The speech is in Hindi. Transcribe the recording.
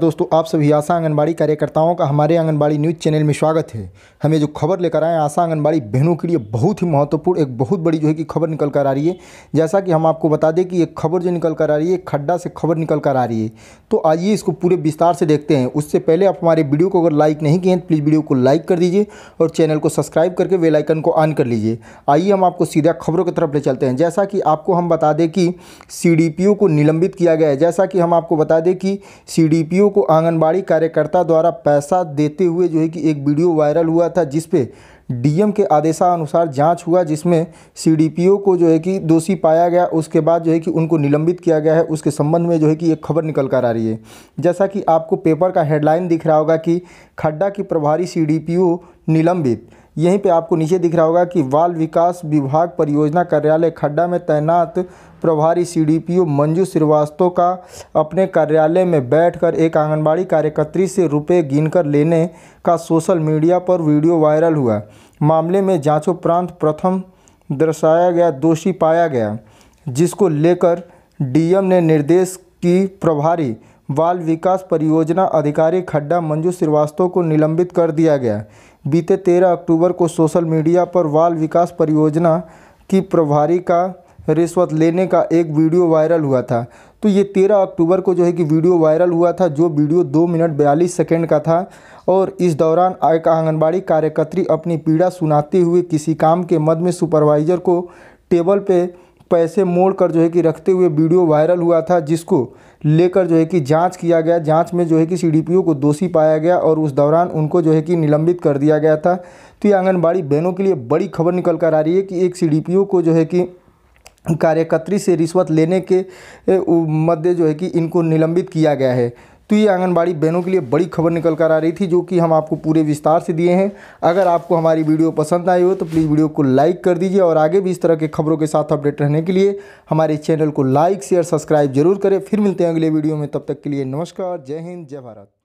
दोस्तों आप सभी आशा आंगनबाड़ी कार्यकर्ताओं का हमारे आंगनबाड़ी न्यूज़ चैनल में स्वागत है हमें जो खबर लेकर आए आशा आंगनबाड़ी बहनों के लिए बहुत ही महत्वपूर्ण एक बहुत बड़ी जो है कि खबर निकल कर आ रही है जैसा कि हम आपको बता दें कि एक खबर जो निकल कर आ रही है खड्डा से खबर निकल कर आ रही है तो आइए इसको पूरे विस्तार से देखते हैं उससे पहले आप हमारे वीडियो को अगर लाइक नहीं किए हैं तो प्लीज़ वीडियो को लाइक कर दीजिए और चैनल को सब्सक्राइब करके वेलाइकन को ऑन कर लीजिए आइए हम आपको सीधा खबरों की तरफ ले चलते हैं जैसा कि आपको हम बता दें कि सी को निलंबित किया गया है जैसा कि हम आपको बता दें कि सी बच्चियों को आंगनबाड़ी कार्यकर्ता द्वारा पैसा देते हुए जो है कि एक वीडियो वायरल हुआ था जिसपे डीएम के आदेशानुसार जांच हुआ जिसमें सीडीपीओ को जो है कि दोषी पाया गया उसके बाद जो है कि उनको निलंबित किया गया है उसके संबंध में जो है कि एक खबर निकल कर आ रही है जैसा कि आपको पेपर का हेडलाइन दिख रहा होगा कि खड्डा की प्रभारी सीडीपीओ निलंबित यहीं पे आपको नीचे दिख रहा होगा कि बाल विकास विभाग परियोजना कार्यालय खड्डा में तैनात प्रभारी सीडीपीओ मंजू श्रीवास्तव का अपने कार्यालय में बैठकर एक आंगनबाड़ी कार्यकर्त्री से रुपए गिनकर लेने का सोशल मीडिया पर वीडियो वायरल हुआ मामले में जांचोपरांत प्रथम दर्शाया गया दोषी पाया गया जिसको लेकर डीएम ने निर्देश की प्रभारी बाल विकास परियोजना अधिकारी खड्डा मंजू श्रीवास्तव को निलंबित कर दिया गया बीते 13 अक्टूबर को सोशल मीडिया पर बाल विकास परियोजना की प्रभारी का रिश्वत लेने का एक वीडियो वायरल हुआ था तो ये तेरह अक्टूबर को जो है कि वीडियो वायरल हुआ था जो वीडियो दो मिनट बयालीस सेकेंड का था और इस दौरान एक आंगनबाड़ी कार्यकर्त्री अपनी पीड़ा सुनाते हुए किसी काम के मद में सुपरवाइज़र को टेबल पे पैसे मोड़ कर जो है कि रखते हुए वीडियो वायरल हुआ था जिसको लेकर जो है कि जांच किया गया जांच में जो है कि सीडीपीओ को दोषी पाया गया और उस दौरान उनको जो है कि निलंबित कर दिया गया था तो ये आंगनबाड़ी बहनों के लिए बड़ी खबर निकल कर आ रही है कि एक सीडीपीओ को जो है कि कार्यकर्त्री से रिश्वत लेने के मध्य जो है कि इनको निलंबित किया गया है तो ये आंगनबाड़ी बहनों के लिए बड़ी खबर निकल कर आ रही थी जो कि हम आपको पूरे विस्तार से दिए हैं अगर आपको हमारी वीडियो पसंद आई हो तो प्लीज़ वीडियो को लाइक कर दीजिए और आगे भी इस तरह के खबरों के साथ अपडेट रहने के लिए हमारे चैनल को लाइक शेयर सब्सक्राइब जरूर करें फिर मिलते हैं अगले वीडियो में तब तक के लिए नमस्कार जय हिंद जय भारत